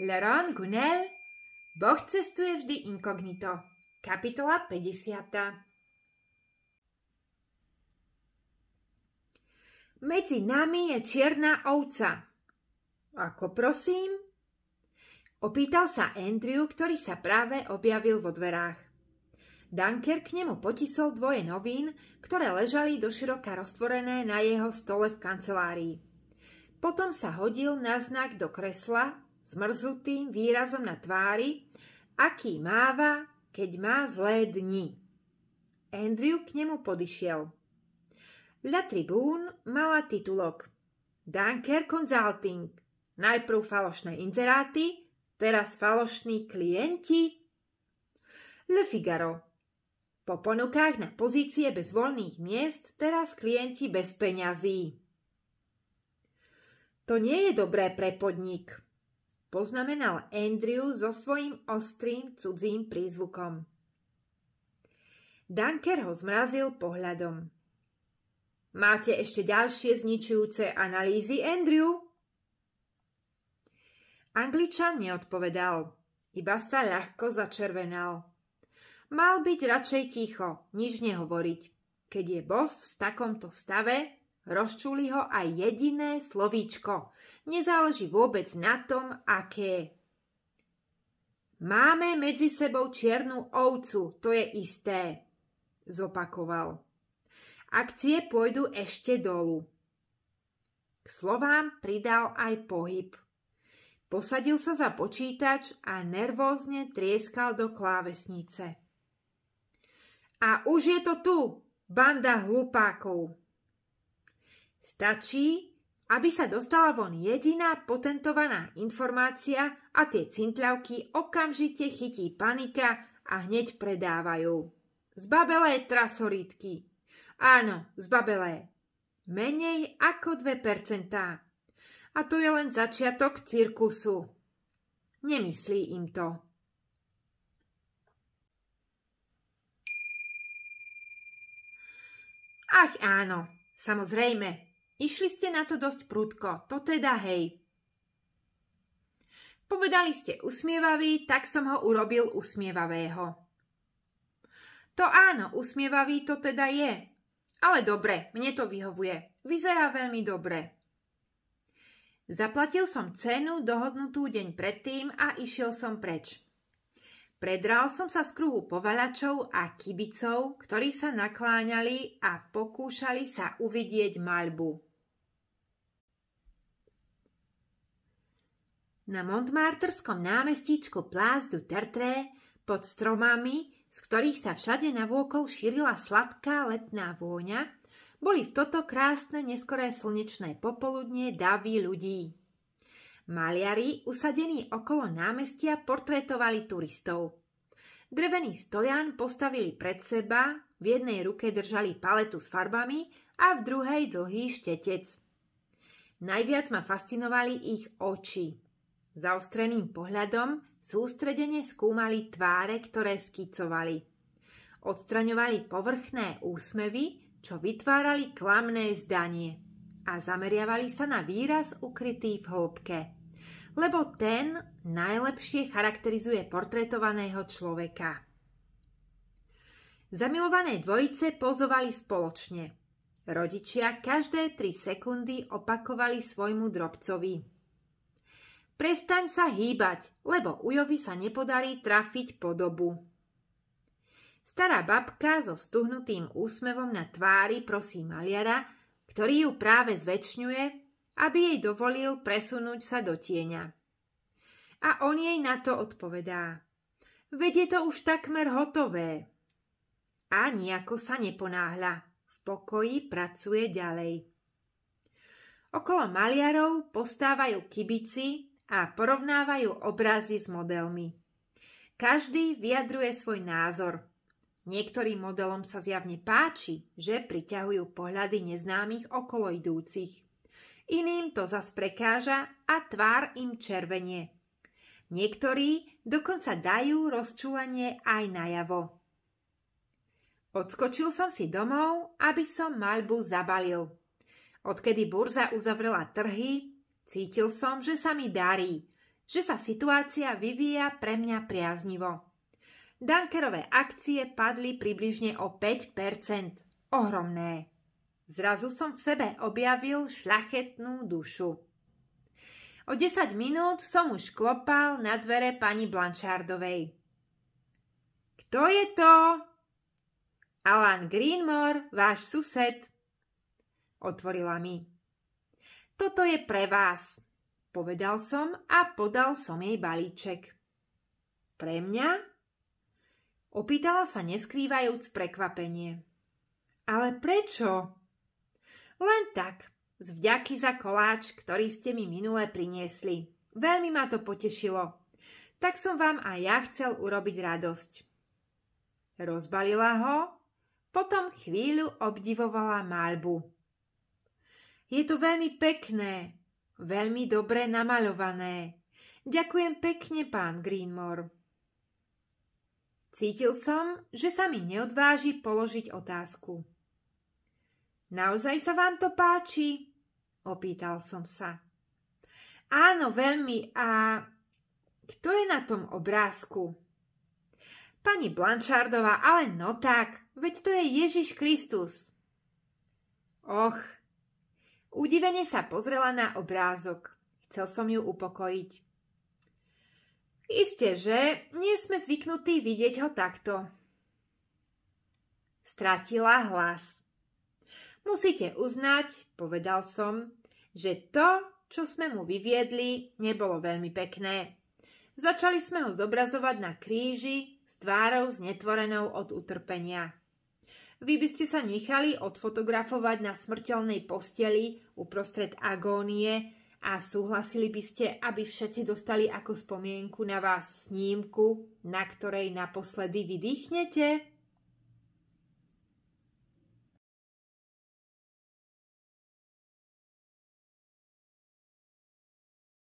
Laurent Gunel Boh cestuje vždy inkognito. Kapitola 50. Medzi nami je čierna ovca. Ako prosím? Opýtal sa Andrew, ktorý sa práve objavil vo dverách. Dunker k nemu potisol dvoje novín, ktoré ležali doširoka roztvorené na jeho stole v kancelárii. Potom sa hodil na znak do kresla zmrzutým výrazom na tvári, aký máva, keď má zlé dni. Andrew k nemu podišiel. La Tribune mala titulok Dunker Consulting. Najprv falošné inzeráty, teraz falošní klienti. Le Figaro. Po ponukách na pozície bez voľných miest, teraz klienti bez peňazí. To nie je dobré pre podnik poznamenal Andrew so svojím ostrým cudzím prízvukom. Dunker ho zmrazil pohľadom. Máte ešte ďalšie zničujúce analýzy, Andrew? Angličan neodpovedal, iba sa ľahko začervenal. Mal byť radšej ticho, nič nehovoriť. Keď je bos v takomto stave, Rozčuli ho aj jediné slovíčko. Nezáleží vôbec na tom, aké. Máme medzi sebou čiernu ovcu, to je isté, zopakoval. Akcie pôjdu ešte dolu. K slovám pridal aj pohyb. Posadil sa za počítač a nervózne trieskal do klávesnice. A už je to tu, banda hlupákov, Stačí, aby sa dostala von jediná potentovaná informácia a tie cintľavky okamžite chytí panika a hneď predávajú. Zbabelé trasoritky. Áno, zbabelé. Menej ako 2%. A to je len začiatok cirkusu. Nemyslí im to. Ach áno, samozrejme, Išli ste na to dosť prudko, to teda hej. Povedali ste usmievavý, tak som ho urobil usmievavého. To áno, usmievavý to teda je. Ale dobre, mne to vyhovuje. Vyzerá veľmi dobre. Zaplatil som cenu dohodnutú deň predtým a išiel som preč. Predral som sa z kruhu povalačov a kibicov, ktorí sa nakláňali a pokúšali sa uvidieť maľbu. Na Montmartrskom námestíčku Place du Tertre pod stromami, z ktorých sa všade navôkol šírila sladká letná vôňa, boli v toto krásne neskoré slnečné popoludne davy ľudí. Maliari, usadení okolo námestia, portrétovali turistov. Drevený stojan postavili pred seba, v jednej ruke držali paletu s farbami a v druhej dlhý štetec. Najviac ma fascinovali ich oči. Zaostreným pohľadom sústredene skúmali tváre, ktoré skicovali. Odstraňovali povrchné úsmevy, čo vytvárali klamné zdanie a zameriavali sa na výraz ukrytý v hĺbke, lebo ten najlepšie charakterizuje portretovaného človeka. Zamilované dvojice pozovali spoločne. Rodičia každé 3 sekundy opakovali svojmu drobcovi – Prestaň sa hýbať, lebo Ujovi sa nepodarí trafiť podobu. Stará babka so stuhnutým úsmevom na tvári prosí maliara, ktorý ju práve zväčšňuje, aby jej dovolil presunúť sa do tieňa. A on jej na to odpovedá. Veď je to už takmer hotové. A nejako sa neponáhľa. V pokoji pracuje ďalej. Okolo maliarov postávajú kibici a porovnávajú obrazy s modelmi. Každý vyjadruje svoj názor. Niektorým modelom sa zjavne páči, že priťahujú pohľady neznámych okolo idúcich. Iným to zas prekáža a tvár im červenie. Niektorí dokonca dajú rozčulenie aj najavo. Odskočil som si domov, aby som maľbu zabalil. Odkedy burza uzavrela trhy, Cítil som, že sa mi darí, že sa situácia vyvíja pre mňa priaznivo. Dunkerové akcie padli približne o 5 Ohromné. Zrazu som v sebe objavil šľachetnú dušu. O 10 minút som už klopal na dvere pani Blanchardovej. Kto je to? Alan Greenmore, váš sused. Otvorila mi. Toto je pre vás, povedal som a podal som jej balíček. Pre mňa? Opýtala sa neskrývajúc prekvapenie. Ale prečo? Len tak, z vďaky za koláč, ktorý ste mi minule priniesli. Veľmi ma to potešilo. Tak som vám aj ja chcel urobiť radosť. Rozbalila ho, potom chvíľu obdivovala maľbu. Je to veľmi pekné, veľmi dobre namaľované. Ďakujem pekne, pán Greenmore. Cítil som, že sa mi neodváži položiť otázku. Naozaj sa vám to páči? Opýtal som sa. Áno, veľmi. A kto je na tom obrázku? Pani Blanchardová, ale no tak, veď to je Ježiš Kristus. Och, Udivene sa pozrela na obrázok. Chcel som ju upokojiť. Isté, že nie sme zvyknutí vidieť ho takto. Stratila hlas. Musíte uznať, povedal som, že to, čo sme mu vyviedli, nebolo veľmi pekné. Začali sme ho zobrazovať na kríži s tvárou znetvorenou od utrpenia. Vy by ste sa nechali odfotografovať na smrteľnej posteli uprostred agónie a súhlasili by ste, aby všetci dostali ako spomienku na vás snímku, na ktorej naposledy vydýchnete?